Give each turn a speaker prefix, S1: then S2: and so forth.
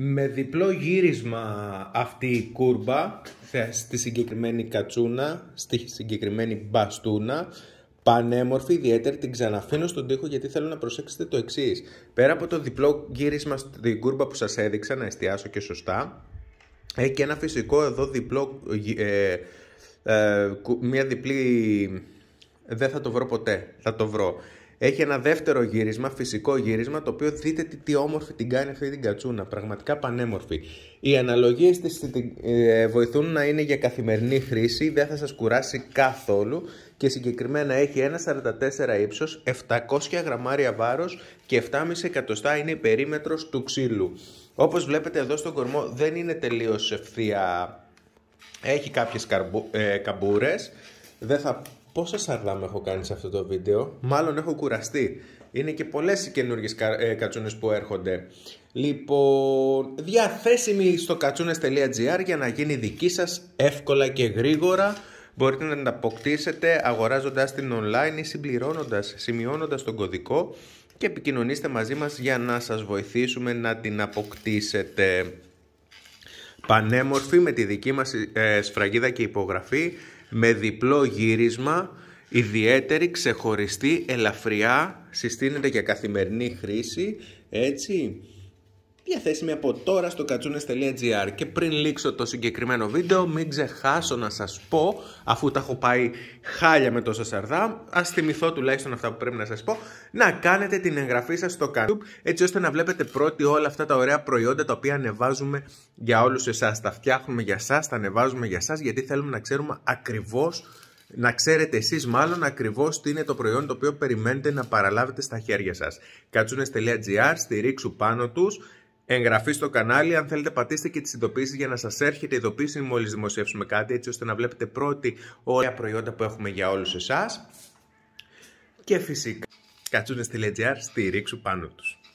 S1: με διπλό γύρισμα αυτή η κούρμπα στη συγκεκριμένη κατσούνα, στη συγκεκριμένη μπαστούνα πανέμορφη, ιδιαίτερη την ξαναφήνω στον τοίχο γιατί θέλω να προσέξετε το εξής. Πέρα από το διπλό γύρισμα στην κούρμπα που σας έδειξα να εστιάσω και σωστά έχει και ένα φυσικό εδώ διπλό ε, ε μια διπλή δεν θα το βρω ποτέ, θα το βρω έχει ένα δεύτερο γύρισμα, φυσικό γύρισμα, το οποίο δείτε τι, όμορφη την κάνει αυτή την κατσούνα. Πραγματικά πανέμορφη. Οι αναλογίες της ε, βοηθούν να είναι για καθημερινή χρήση, δεν θα σας κουράσει καθόλου και συγκεκριμένα έχει 1,44 ύψο, 700 γραμμάρια βάρος και 7,5 εκατοστά είναι η περίμετρος του ξύλου. Όπως βλέπετε εδώ στον κορμό δεν είναι τελείως ευθεία. Έχει κάποιες ε, καμπούρες, δεν θα πόσα σαρδάμ έχω κάνει σε αυτό το βίντεο. Μάλλον έχω κουραστεί. Είναι και πολλές οι καινούργιες ε, κατσούνες που έρχονται. Λοιπόν, διαθέσιμη στο κατσούνες.gr για να γίνει δική σας εύκολα και γρήγορα. Μπορείτε να την αποκτήσετε αγοράζοντας την online ή συμπληρώνοντας, σημειώνοντας τον κωδικό και επικοινωνήστε μαζί μας για να σας βοηθήσουμε να την αποκτήσετε. Πανέμορφη με τη δική μας ε, σφραγίδα και υπογραφή με διπλό γύρισμα, ιδιαίτερη, ξεχωριστή, ελαφριά, συστήνεται για καθημερινή χρήση, έτσι διαθέσιμη από τώρα στο κατσούνες.gr και πριν λήξω το συγκεκριμένο βίντεο μην ξεχάσω να σας πω αφού τα έχω πάει χάλια με τόσα σαρδά ας θυμηθώ τουλάχιστον αυτά που πρέπει να σας πω να κάνετε την εγγραφή σας στο κανάλι έτσι ώστε να βλέπετε πρώτοι όλα αυτά τα ωραία προϊόντα τα οποία ανεβάζουμε για όλους εσάς τα φτιάχνουμε για σας, τα ανεβάζουμε για σας γιατί θέλουμε να ξέρουμε ακριβώς να ξέρετε εσείς μάλλον ακριβώς τι είναι το προϊόν το οποίο περιμένετε να παραλάβετε στα χέρια σας. Κατσούνες.gr, ρίξου πάνω τους, εγγραφή στο κανάλι. Αν θέλετε, πατήστε και τις ειδοποιήσεις για να σας έρχεται η ειδοποίηση μόλις δημοσιεύσουμε κάτι, έτσι ώστε να βλέπετε πρώτοι όλα προϊόντα που έχουμε για όλους εσάς. Και φυσικά, κατσούνε στη ρίξου στηρίξου πάνω τους.